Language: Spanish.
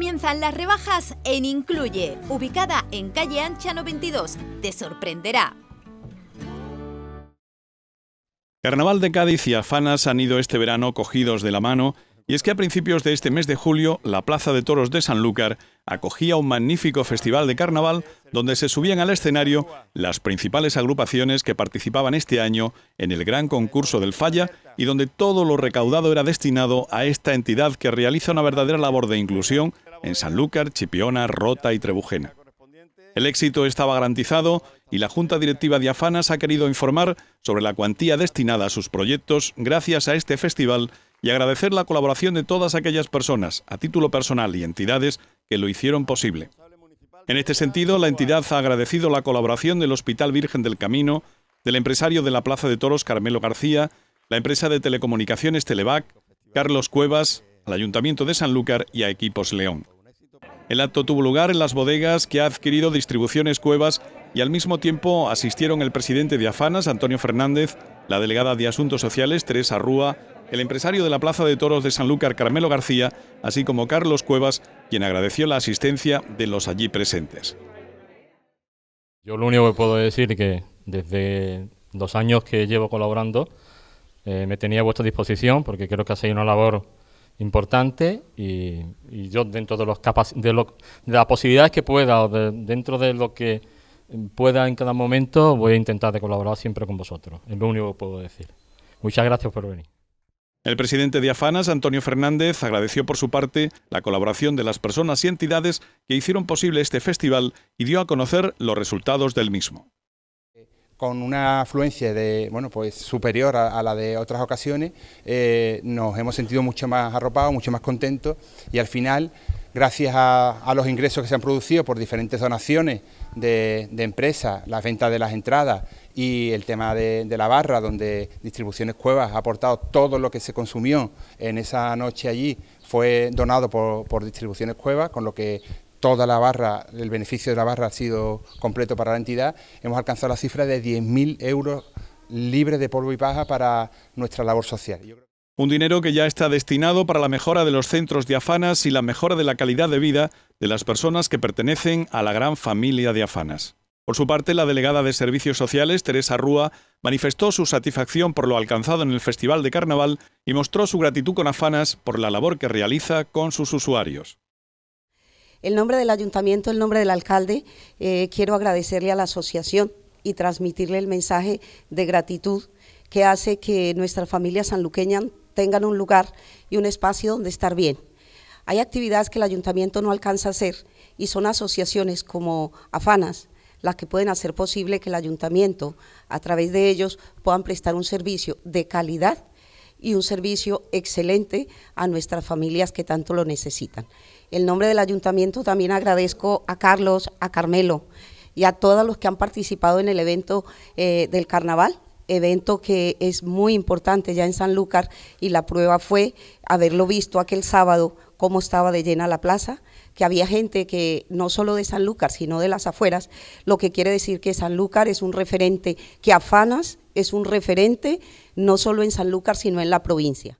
Comienzan las rebajas en Incluye, ubicada en calle Ancha 92. Te sorprenderá. Carnaval de Cádiz y Afanas han ido este verano cogidos de la mano, y es que a principios de este mes de julio, la Plaza de Toros de Sanlúcar acogía un magnífico festival de carnaval donde se subían al escenario las principales agrupaciones que participaban este año en el gran concurso del Falla y donde todo lo recaudado era destinado a esta entidad que realiza una verdadera labor de inclusión en Sanlúcar, Chipiona, Rota y Trebujena. El éxito estaba garantizado y la Junta Directiva de Afanas ha querido informar sobre la cuantía destinada a sus proyectos gracias a este festival y agradecer la colaboración de todas aquellas personas, a título personal y entidades, que lo hicieron posible. En este sentido, la entidad ha agradecido la colaboración del Hospital Virgen del Camino, del empresario de la Plaza de Toros Carmelo García, la empresa de telecomunicaciones Televac, Carlos Cuevas, al Ayuntamiento de Sanlúcar y a Equipos León. El acto tuvo lugar en las bodegas que ha adquirido Distribuciones Cuevas y al mismo tiempo asistieron el presidente de Afanas, Antonio Fernández, la delegada de Asuntos Sociales, Teresa Rúa, el empresario de la Plaza de Toros de Sanlúcar, Carmelo García, así como Carlos Cuevas, quien agradeció la asistencia de los allí presentes. Yo lo único que puedo decir es que desde dos años que llevo colaborando eh, me tenía a vuestra disposición porque creo que hacéis una labor importante y, yo dentro de, los de, de las posibilidades que pueda o dentro de lo que pueda en cada momento voy a intentar de colaborar siempre con vosotros. Es lo único que puedo decir. Muchas gracias por venir. El presidente de Afanas, Antonio Fernández, agradeció por su parte la colaboración de las personas y entidades que hicieron posible este festival y dio a conocer los resultados del mismo con una afluencia de, bueno, pues superior a, la de otras ocasiones, eh, nos hemos sentido mucho más arropados, mucho más contentos y al final, gracias a, los ingresos que se han producido por diferentes donaciones de, empresas, las ventas de las entradas y el tema de, la barra, donde Distribuciones Cuevas ha aportado todo lo que se consumió en esa noche allí, fue donado por, por Distribuciones Cuevas, con lo que toda la barra, el beneficio de la barra ha sido completo para la entidad, hemos alcanzado la cifra de 10.000 euros libres de polvo y paja para nuestra labor social. Un dinero que ya está destinado para la mejora de los centros de afanas y la mejora de la calidad de vida de las personas que pertenecen a la gran familia de afanas. Por su parte, la delegada de Servicios Sociales, Teresa Rúa, manifestó su satisfacción por lo alcanzado en el Festival de Carnaval y mostró su gratitud con Afanas por la labor que realiza con sus usuarios el nombre del ayuntamiento, el nombre del alcalde, eh, quiero agradecerle a la asociación y transmitirle el mensaje de gratitud que hace que nuestra familia sanluqueña tengan un lugar y un espacio donde estar bien. Hay actividades que el ayuntamiento no alcanza a hacer y son asociaciones como Afanas las que pueden hacer posible que el ayuntamiento, a través de ellos, puedan prestar un servicio de calidad y un servicio excelente a nuestras familias que tanto lo necesitan. En nombre del ayuntamiento también agradezco a Carlos, a Carmelo y a todos los que han participado en el evento eh, del carnaval, evento que es muy importante ya en Sanlúcar y la prueba fue haberlo visto aquel sábado cómo estaba de llena la plaza que había gente que no solo de Sanlúcar, sino de las afueras, lo que quiere decir que Sanlúcar es un referente, que Afanas es un referente no solo en Sanlúcar, sino en la provincia.